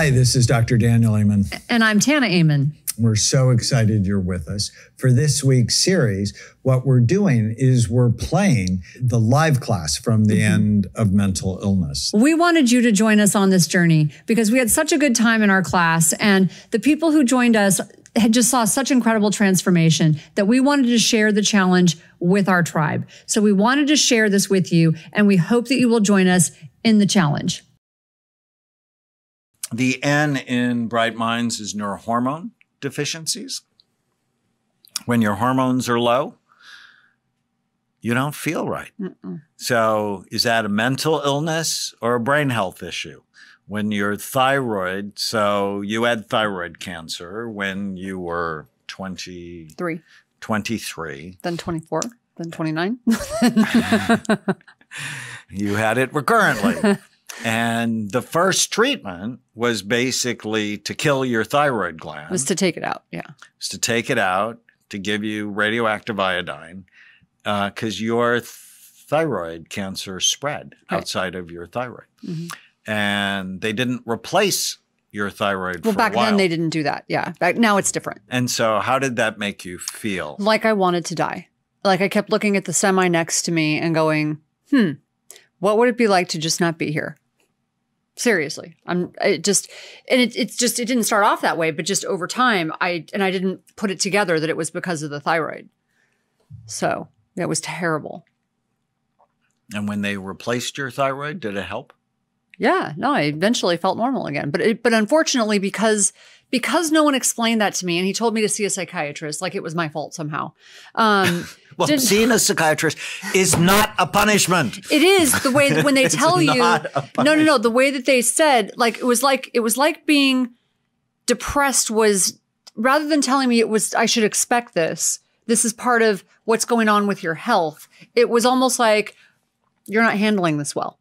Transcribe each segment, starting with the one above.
Hi, this is Dr. Daniel Amen. And I'm Tana Amen. We're so excited you're with us. For this week's series, what we're doing is we're playing the live class from the mm-hmm. end of mental illness. We wanted you to join us on this journey because we had such a good time in our class, and the people who joined us had just saw such incredible transformation that we wanted to share the challenge with our tribe. So we wanted to share this with you, and we hope that you will join us in the challenge. The N in Bright Minds is neurohormone deficiencies. When your hormones are low, you don't feel right. Mm -mm. So, is that a mental illness or a brain health issue? When your thyroid, so you had thyroid cancer when you were 23. 23, then 24, then 29. you had it recurrently. And the first treatment was basically to kill your thyroid gland. It was to take it out, yeah. Was to take it out to give you radioactive iodine because uh, your thyroid cancer spread right. outside of your thyroid. Mm -hmm. And they didn't replace your thyroid. Well, back then they didn't do that. Yeah. Back now it's different. And so, how did that make you feel? Like I wanted to die. Like I kept looking at the semi next to me and going, "Hmm, what would it be like to just not be here? Seriously, I'm it just, and it, it's just, it didn't start off that way, but just over time, I, and I didn't put it together that it was because of the thyroid. So that was terrible. And when they replaced your thyroid, did it help? Yeah, no, I eventually felt normal again. But it, but unfortunately, because because no one explained that to me, and he told me to see a psychiatrist, like it was my fault somehow. Um, well, seeing a psychiatrist is not a punishment. It is the way that when they tell you. No, no, no. The way that they said, like it was like it was like being depressed was rather than telling me it was I should expect this. This is part of what's going on with your health. It was almost like you're not handling this well.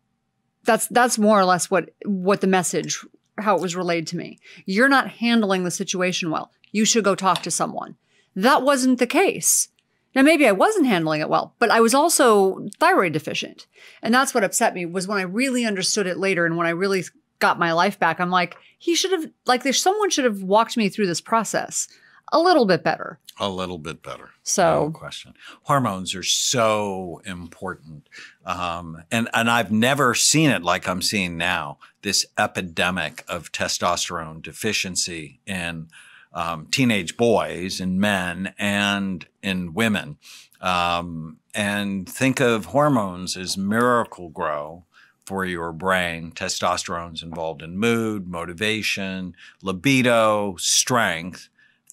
That's that's more or less what what the message how it was relayed to me. You're not handling the situation well. You should go talk to someone. That wasn't the case. Now maybe I wasn't handling it well, but I was also thyroid deficient. And that's what upset me was when I really understood it later and when I really got my life back. I'm like, he should have like someone should have walked me through this process a little bit better. A little bit better. So, no question. Hormones are so important, um, and and I've never seen it like I'm seeing now. This epidemic of testosterone deficiency in um, teenage boys and men and in women, um, and think of hormones as miracle grow for your brain. Testosterone's involved in mood, motivation, libido, strength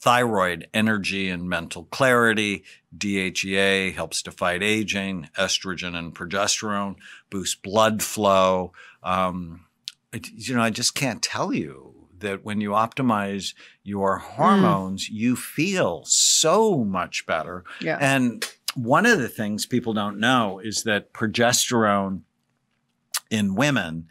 thyroid energy and mental clarity. DHEA helps to fight aging, estrogen and progesterone boost blood flow. Um, it, you know, I just can't tell you that when you optimize your hmm. hormones, mm. you feel so much better. Yeah. And one of the things people don't know is that progesterone in women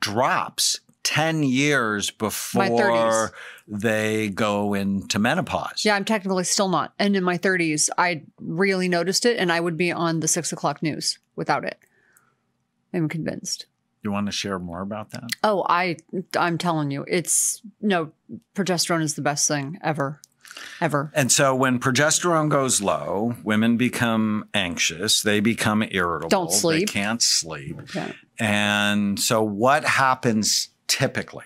drops 10 years before they go into menopause. Yeah, I'm technically still not. And in my 30s, I really noticed it and I would be on the six o'clock news without it. I'm convinced. You want to share more about that? Oh, I I'm telling you, it's no progesterone is the best thing ever. Ever. And so when progesterone goes low, women become anxious, they become irritable, don't sleep, they can't sleep. Okay. And so what happens typically.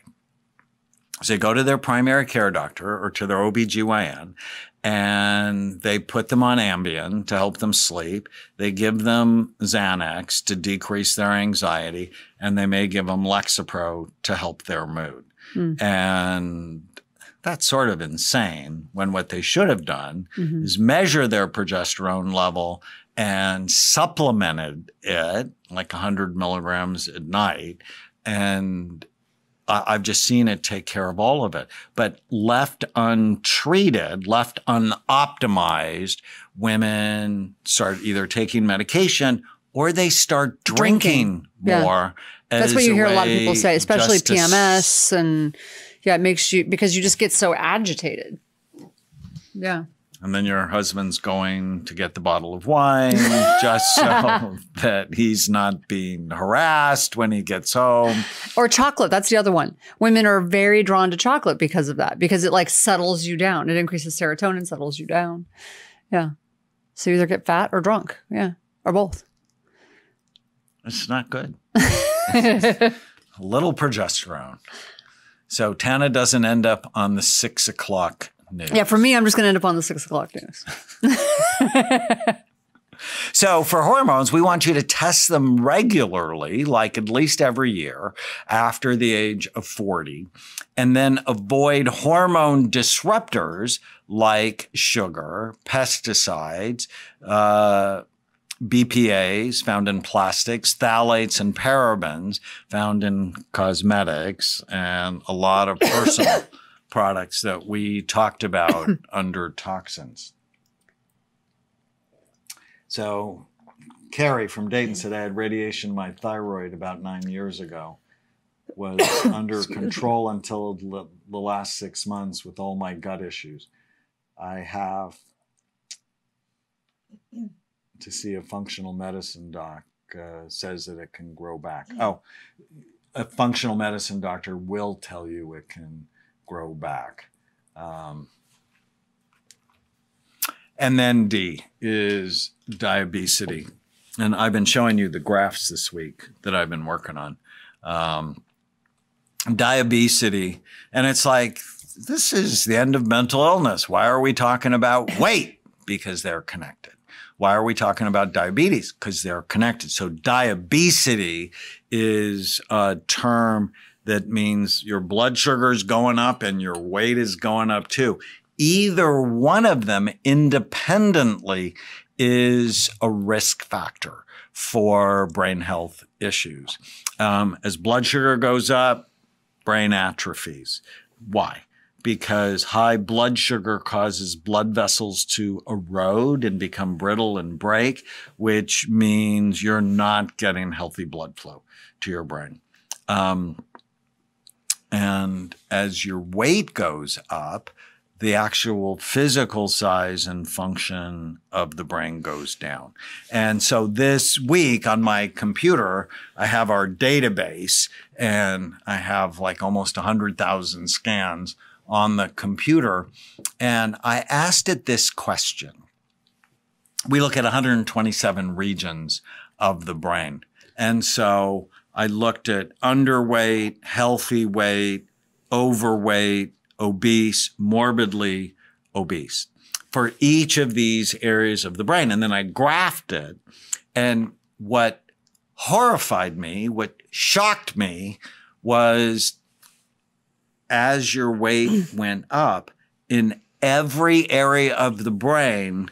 So they go to their primary care doctor or to their OBGYN and they put them on Ambien to help them sleep. They give them Xanax to decrease their anxiety and they may give them Lexapro to help their mood. Mm. And that's sort of insane when what they should have done mm-hmm. is measure their progesterone level and supplemented it like 100 milligrams at night and I've just seen it take care of all of it. But left untreated, left unoptimized, women start either taking medication or they start drinking, drinking. more. Yeah. That's what you hear a lot of people say, especially PMS. And yeah, it makes you, because you just get so agitated. Yeah. And then your husband's going to get the bottle of wine just so that he's not being harassed when he gets home. Or chocolate. That's the other one. Women are very drawn to chocolate because of that, because it like settles you down. It increases serotonin, settles you down. Yeah. So you either get fat or drunk. Yeah. Or both. It's not good. A little progesterone. So Tana doesn't end up on the six o'clock news. Yeah, for me, I'm just going to end up on the six o'clock news. So for hormones, we want you to test them regularly, like at least every year after the age of 40, and then avoid hormone disruptors like sugar, pesticides, uh, BPAs found in plastics, phthalates and parabens found in cosmetics, and a lot of personal products that we talked about under toxins. So, Carrie from Dayton said I had radiation in my thyroid about nine years ago. Was under control until the last six months with all my gut issues. I have to see a functional medicine doc uh, says that it can grow back. Oh, a functional medicine doctor will tell you it can grow back. Um, and then D is diabetes, And I've been showing you the graphs this week that I've been working on. Um, And it's like, this is the end of mental illness. Why are we talking about weight? Because they're connected. Why are we talking about diabetes? Because they're connected. So diabetes is a term that means your blood sugar is going up and your weight is going up too. Either one of them independently is a risk factor for brain health issues. Um, as blood sugar goes up, brain atrophies. Why? Because high blood sugar causes blood vessels to erode and become brittle and break, which means you're not getting healthy blood flow to your brain. Um, and as your weight goes up, the actual physical size and function of the brain goes down. And so this week on my computer, I have our database and I have like almost 100,000 scans on the computer. And I asked it this question. We look at 127 regions of the brain. And so I looked at underweight, healthy weight, overweight, obese, morbidly obese for each of these areas of the brain. And then I graphed it. And what horrified me, what shocked me was as your weight went up in every area of the brain,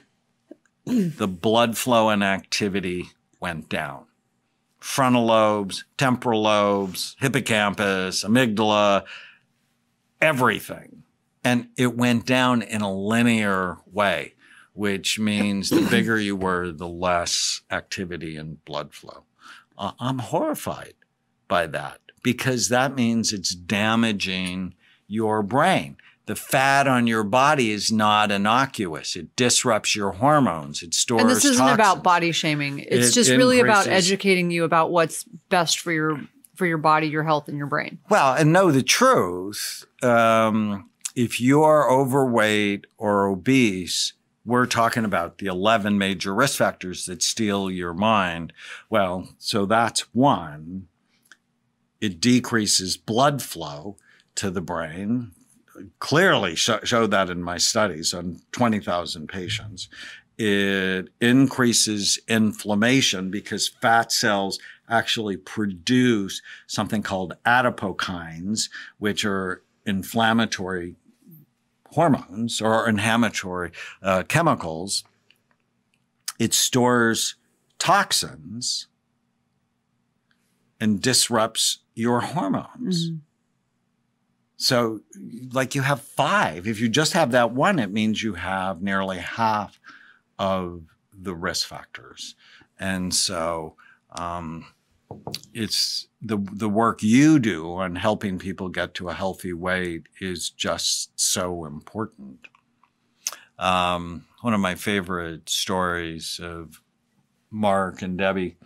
the blood flow and activity went down frontal lobes, temporal lobes, hippocampus, amygdala, everything. And it went down in a linear way, which means the bigger you were, the less activity and blood flow. Uh, I'm horrified by that because that means it's damaging your brain the fat on your body is not innocuous. It disrupts your hormones. It stores. And this isn't toxins. about body shaming. It's it just really about educating you about what's best for your for your body, your health, and your brain. Well, and know the truth. Um, if you're overweight or obese, we're talking about the 11 major risk factors that steal your mind. Well, so that's one. It decreases blood flow to the brain clearly sh showed that in my studies on 20,000 patients. It increases inflammation because fat cells actually produce something called adipokines, which are inflammatory hormones or inflammatory uh, chemicals. It stores toxins and disrupts your hormones. Mm -hmm. So, like you have five. If you just have that one, it means you have nearly half of the risk factors. And so, um, it's the the work you do on helping people get to a healthy weight is just so important. Um, one of my favorite stories of Mark and Debbie,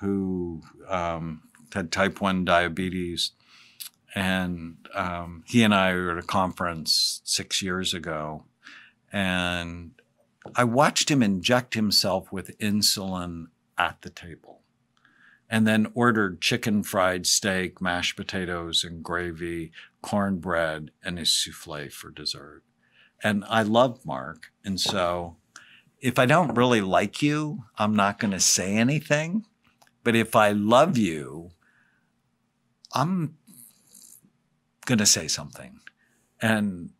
who um, had type one diabetes, and um, he and I were at a conference six years ago, and I watched him inject himself with insulin at the table and then ordered chicken fried steak, mashed potatoes and gravy, cornbread, and his souffle for dessert. And I love Mark. And so if I don't really like you, I'm not going to say anything. But if I love you, I'm going to say something. And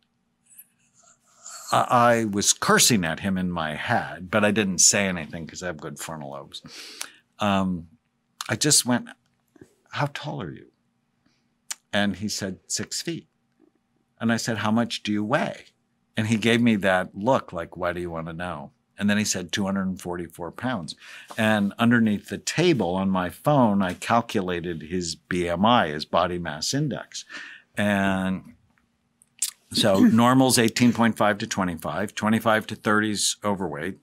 I, I, was cursing at him in my head, but I didn't say anything because I have good frontal lobes. Um, I just went, How tall are you? And he said, Six feet. And I said, How much do you weigh? And he gave me that look like, Why do you want to know? And then he said 244 pounds. And underneath the table on my phone, I calculated his BMI, his body mass index. And so normal's 18.5 to 25, 25 to 30 is overweight,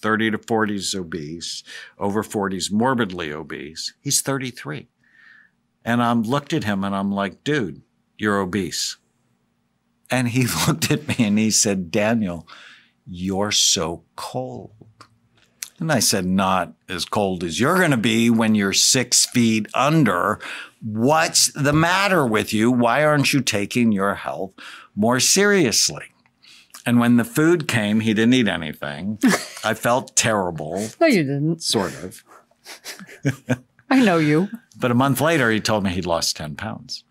30 to 40 is obese, over 40 is morbidly obese. He's 33. And I looked at him and I'm like, dude, you're obese. And he looked at me and he said, Daniel, you're so cold. And I said, not as cold as you're going to be when you're six feet under What's the matter with you? Why aren't you taking your health more seriously? And when the food came, he didn't eat anything. I felt terrible. No, you didn't. Sort of. I know you. But a month later, he told me he'd lost 10 pounds.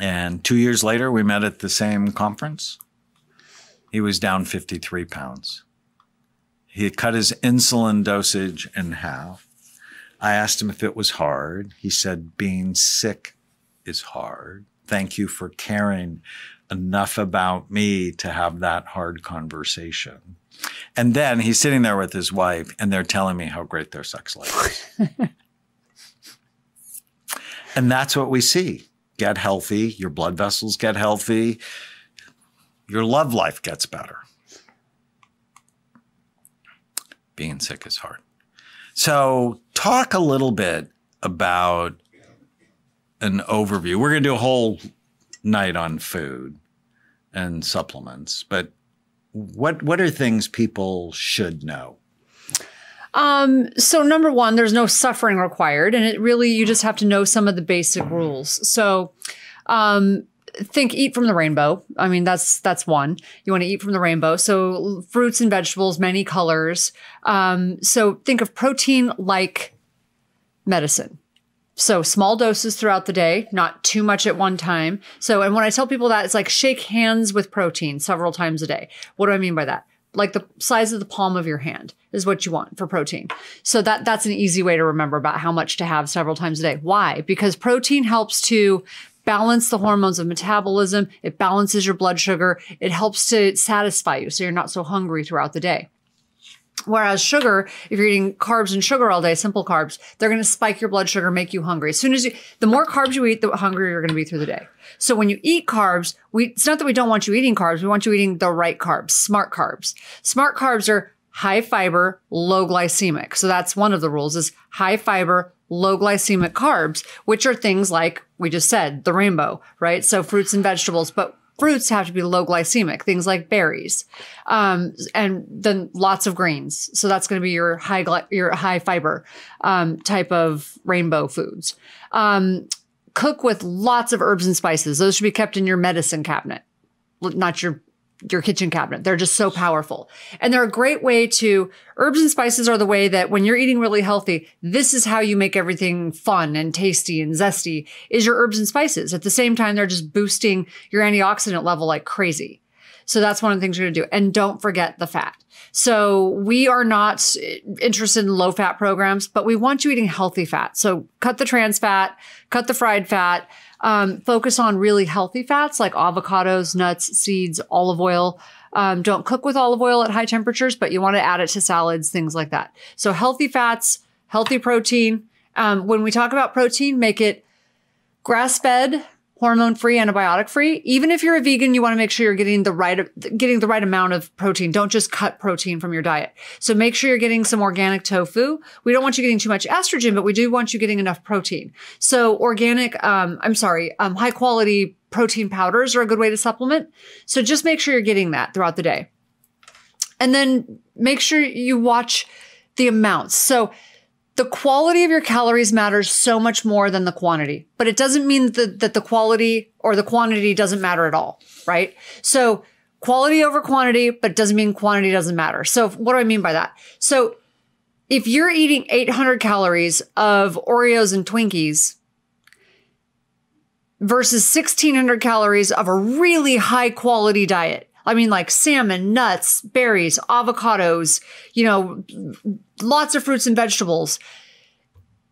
And two years later, we met at the same conference. He was down 53 pounds. He had cut his insulin dosage in half. I asked him if it was hard. He said, being sick is hard. Thank you for caring enough about me to have that hard conversation. And then he's sitting there with his wife and they're telling me how great their sex life is. and that's what we see. Get healthy, your blood vessels get healthy, your love life gets better. Being sick is hard. So, talk a little bit about an overview. We're going to do a whole night on food and supplements, but what what are things people should know? Um, so number one, there's no suffering required, and it really you just have to know some of the basic rules. So, um, think eat from the rainbow. I mean, that's that's one. You want to eat from the rainbow. So fruits and vegetables, many colors. Um, so think of protein like medicine. So small doses throughout the day, not too much at one time. So, and when I tell people that, it's like shake hands with protein several times a day. What do I mean by that? Like the size of the palm of your hand is what you want for protein. So that that's an easy way to remember about how much to have several times a day. Why? Because protein helps to balance the hormones of metabolism. It balances your blood sugar. It helps to satisfy you so you're not so hungry throughout the day. Whereas sugar, if you're eating carbs and sugar all day, simple carbs, they're going to spike your blood sugar, make you hungry. As soon as you, the more carbs you eat, the hungrier you're going to be through the day. So when you eat carbs, we, it's not that we don't want you eating carbs. We want you eating the right carbs, smart carbs. Smart carbs are high fiber, low glycemic. So that's one of the rules is high fiber, low glycemic carbs, which are things like we just said, the rainbow, right? So fruits and vegetables, but fruits have to be low glycemic, things like berries, um, and then lots of greens. So that's going to be your high your high fiber um, type of rainbow foods. Um, cook with lots of herbs and spices. Those should be kept in your medicine cabinet, not your your kitchen cabinet. They're just so powerful. And they're a great way to herbs and spices are the way that when you're eating really healthy, this is how you make everything fun and tasty and zesty is your herbs and spices. At the same time, they're just boosting your antioxidant level like crazy. So that's one of the things you're going to do. And don't forget the fat. So we are not eh, interested in low fat programs, but we want you eating healthy fat. So cut the trans fat, cut the fried fat, um, focus on really healthy fats like avocados, nuts, seeds, olive oil. Um, don't cook with olive oil at high temperatures, but you want to add it to salads, things like that. So healthy fats, healthy protein. Um, when we talk about protein, make it grass fed, hormone free, antibiotic free. Even if you're a vegan, you want to make sure you're getting the right getting the right amount of protein. Don't just cut protein from your diet. So make sure you're getting some organic tofu. We don't want you getting too much estrogen, but we do want you getting enough protein. So organic, um, I'm sorry, um, high quality protein powders are a good way to supplement. So just make sure you're getting that throughout the day. And then make sure you watch the amounts. So the quality of your calories matters so much more than the quantity, but it doesn't mean that, that the quality or the quantity doesn't matter at all, right? So quality over quantity, but it doesn't mean quantity doesn't matter. So what do I mean by that? So if you're eating 800 calories of Oreos and Twinkies versus 1600 calories of a really high quality diet, I mean, like salmon, nuts, berries, avocados, you know, lots of fruits and vegetables.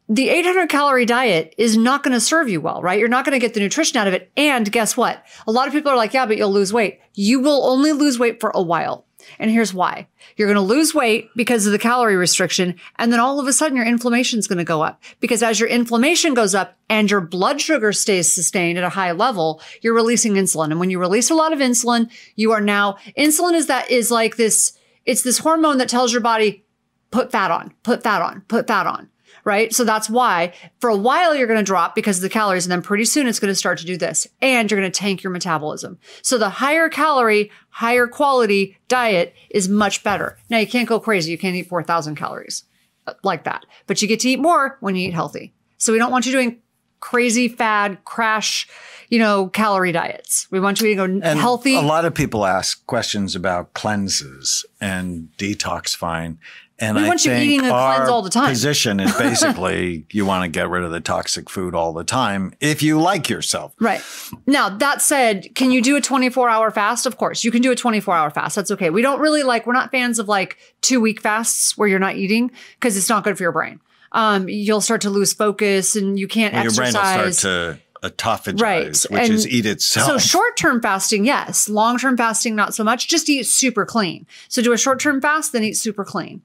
The 800 calorie diet is not going to serve you well, right? You're not going to get the nutrition out of it. And guess what? A lot of people are like, yeah, but you'll lose weight. You will only lose weight for a while. And here's why you're going to lose weight because of the calorie restriction. And then all of a sudden, your inflammation is going to go up because as your inflammation goes up and your blood sugar stays sustained at a high level, you're releasing insulin. And when you release a lot of insulin, you are now insulin is that is like this, it's this hormone that tells your body, put fat on, put fat on, put fat on right? So that's why for a while you're going to drop because of the calories, and then pretty soon it's going to start to do this, and you're going to tank your metabolism. So the higher calorie, higher quality diet is much better. Now you can't go crazy; you can't eat four thousand calories uh, like that, but you get to eat more when you eat healthy. So we don't want you doing crazy fad crash, you know, calorie diets. We want you to go and healthy. A lot of people ask questions about cleanses and detoxifying. And we I want you eating a cleanse all the time. Position is basically you want to get rid of the toxic food all the time if you like yourself. Right. Now that said, can you do a 24 hour fast? Of course, you can do a 24 hour fast. That's okay. We don't really like. We're not fans of like two week fasts where you're not eating because it's not good for your brain. Um, you'll start to lose focus and you can't well, exercise. Your brain will start to right. which and is eat itself. So short term fasting, yes. Long term fasting, not so much. Just eat super clean. So do a short term fast, then eat super clean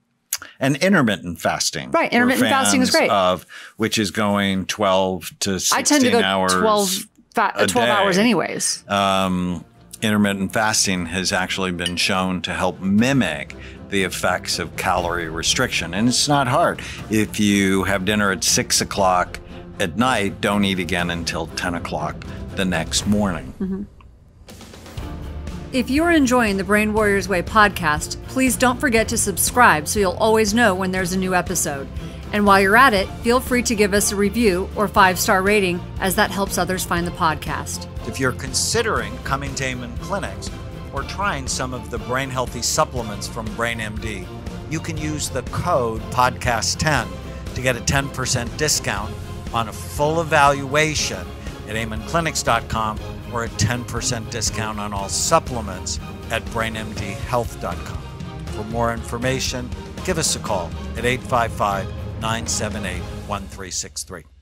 and intermittent fasting. Right, intermittent fasting is great. Of which is going twelve to sixteen I tend to go hours. day. hours, anyways. Um, intermittent fasting has actually been shown to help mimic the effects of calorie restriction, and it's not hard. If you have dinner at six o'clock at night, don't eat again until ten o'clock the next morning. Mm -hmm. If you're enjoying the Brain Warriors Way podcast, please don't forget to subscribe so you'll always know when there's a new episode. And while you're at it, feel free to give us a review or five star rating, as that helps others find the podcast. If you're considering coming to Amen Clinics or trying some of the brain healthy supplements from BrainMD, you can use the code PODCAST10 to get a 10% discount on a full evaluation at amenclinics.com or a 10% discount on all supplements at brainmdhealth.com. For more information, give us a call at 855 978 1363.